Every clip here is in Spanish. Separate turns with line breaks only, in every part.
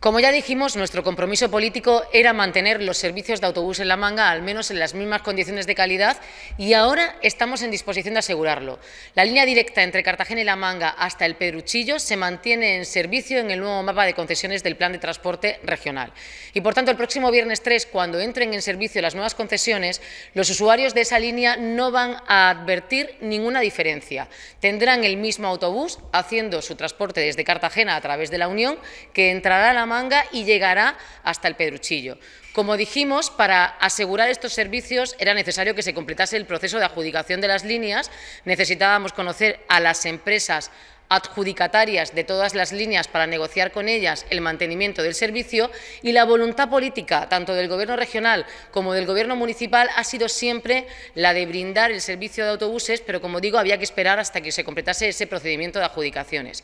Como ya dijimos, nuestro compromiso político era mantener los servicios de autobús en la manga, al menos en las mismas condiciones de calidad, y ahora estamos en disposición de asegurarlo. La línea directa entre Cartagena y la manga hasta el Peruchillo se mantiene en servicio en el nuevo mapa de concesiones del Plan de Transporte Regional. Y por tanto, el próximo viernes 3, cuando entren en servicio las nuevas concesiones, los usuarios de esa línea no van a advertir ninguna diferencia. Tendrán el mismo autobús haciendo su transporte desde Cartagena a través de la Unión, que entrará a la manga y llegará hasta el Pedruchillo. Como dijimos, para asegurar estos servicios era necesario que se completase el proceso de adjudicación de las líneas, necesitábamos conocer a las empresas adjudicatarias de todas las líneas para negociar con ellas el mantenimiento del servicio y la voluntad política, tanto del Gobierno regional como del Gobierno municipal, ha sido siempre la de brindar el servicio de autobuses, pero como digo, había que esperar hasta que se completase ese procedimiento de adjudicaciones.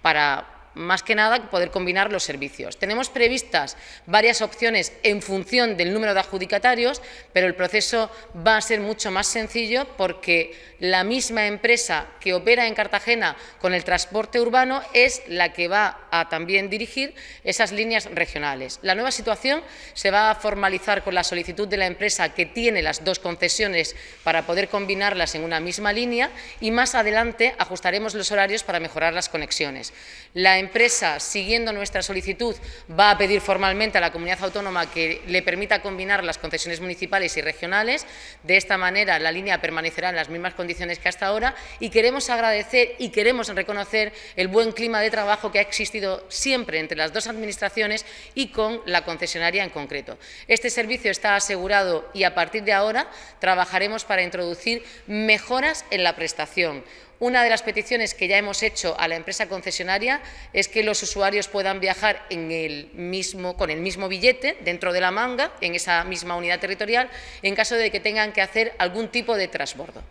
Para más que nada poder combinar los servicios. Tenemos previstas varias opciones en función del número de adjudicatarios, pero el proceso va a ser mucho más sencillo porque la misma empresa que opera en Cartagena con el transporte urbano es la que va a también dirigir esas líneas regionales. La nueva situación se va a formalizar con la solicitud de la empresa que tiene las dos concesiones para poder combinarlas en una misma línea y más adelante ajustaremos los horarios para mejorar las conexiones. La empresa, siguiendo nuestra solicitud, va a pedir formalmente a la comunidad autónoma que le permita combinar las concesiones municipales y regionales. De esta manera, la línea permanecerá en las mismas condiciones que hasta ahora y queremos agradecer y queremos reconocer el buen clima de trabajo que ha existido siempre entre las dos administraciones y con la concesionaria en concreto. Este servicio está asegurado y a partir de ahora trabajaremos para introducir mejoras en la prestación. Una de las peticiones que ya hemos hecho a la empresa concesionaria es que los usuarios puedan viajar con el mismo billete dentro de la manga, en esa misma unidad territorial, en caso de que tengan que hacer algún tipo de transbordo.